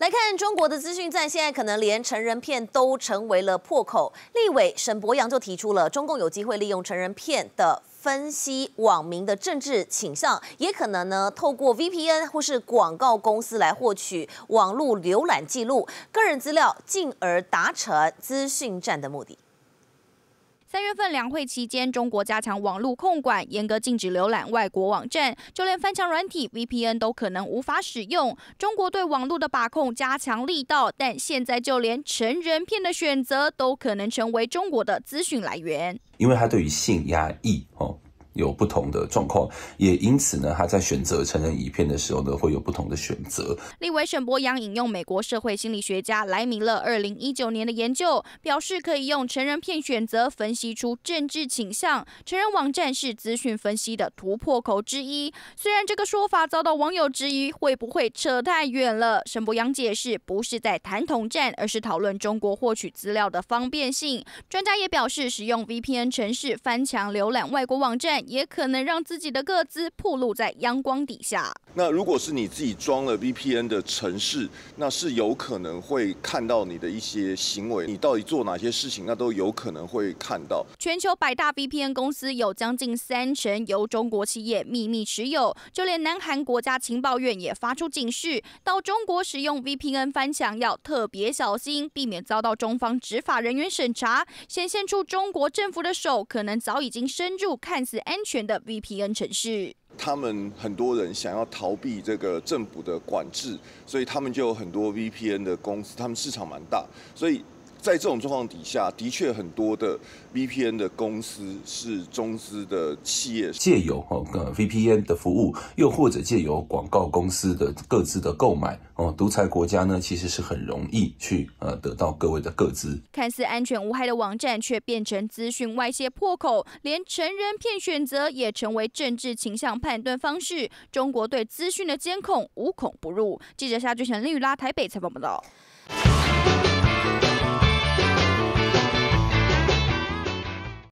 来看中国的资讯站，现在可能连成人片都成为了破口。立委沈博阳就提出了，中共有机会利用成人片的分析网民的政治倾向，也可能呢透过 VPN 或是广告公司来获取网络浏览记录、个人资料，进而达成资讯站的目的。三月份两会期间，中国加强网络控管，严格禁止浏览外国网站，就连翻墙软体 VPN 都可能无法使用。中国对网络的把控加强力道，但现在就连成人片的选择都可能成为中国的资讯来源，因为它对于性压抑哦。有不同的状况，也因此呢，他在选择成人影片的时候呢，会有不同的选择。立委沈博阳引用美国社会心理学家莱米勒二零一九年的研究，表示可以用成人片选择分析出政治倾向，成人网站是资讯分析的突破口之一。虽然这个说法遭到网友质疑，会不会扯太远了？沈博阳解释，不是在谈统战，而是讨论中国获取资料的方便性。专家也表示，使用 VPN 城市翻墙浏览外国网站。也可能让自己的个资暴露在阳光底下。那如果是你自己装了 VPN 的城市，那是有可能会看到你的一些行为，你到底做哪些事情，那都有可能会看到。全球百大 VPN 公司有将近三成由中国企业秘密持有，就连南韩国家情报院也发出警示，到中国使用 VPN 翻墙要特别小心，避免遭到中方执法人员审查，显现出中国政府的手可能早已经深入，看似。安全的 VPN 城市，他们很多人想要逃避这个政府的管制，所以他们就有很多 VPN 的公司，他们市场蛮大，所以。在这种状况底下，的确很多的 VPN 的公司是中资的企业，借由哦呃 VPN 的服务，又或者借由广告公司的各自的购买哦，独裁国家呢其实是很容易去呃得到各位的各资。看似安全无害的网站，却变成资讯外泄破口，连成人片选择也成为政治倾向判断方式。中国对资讯的监控无孔不入。记者夏俊成、林玉拉台北采访报道。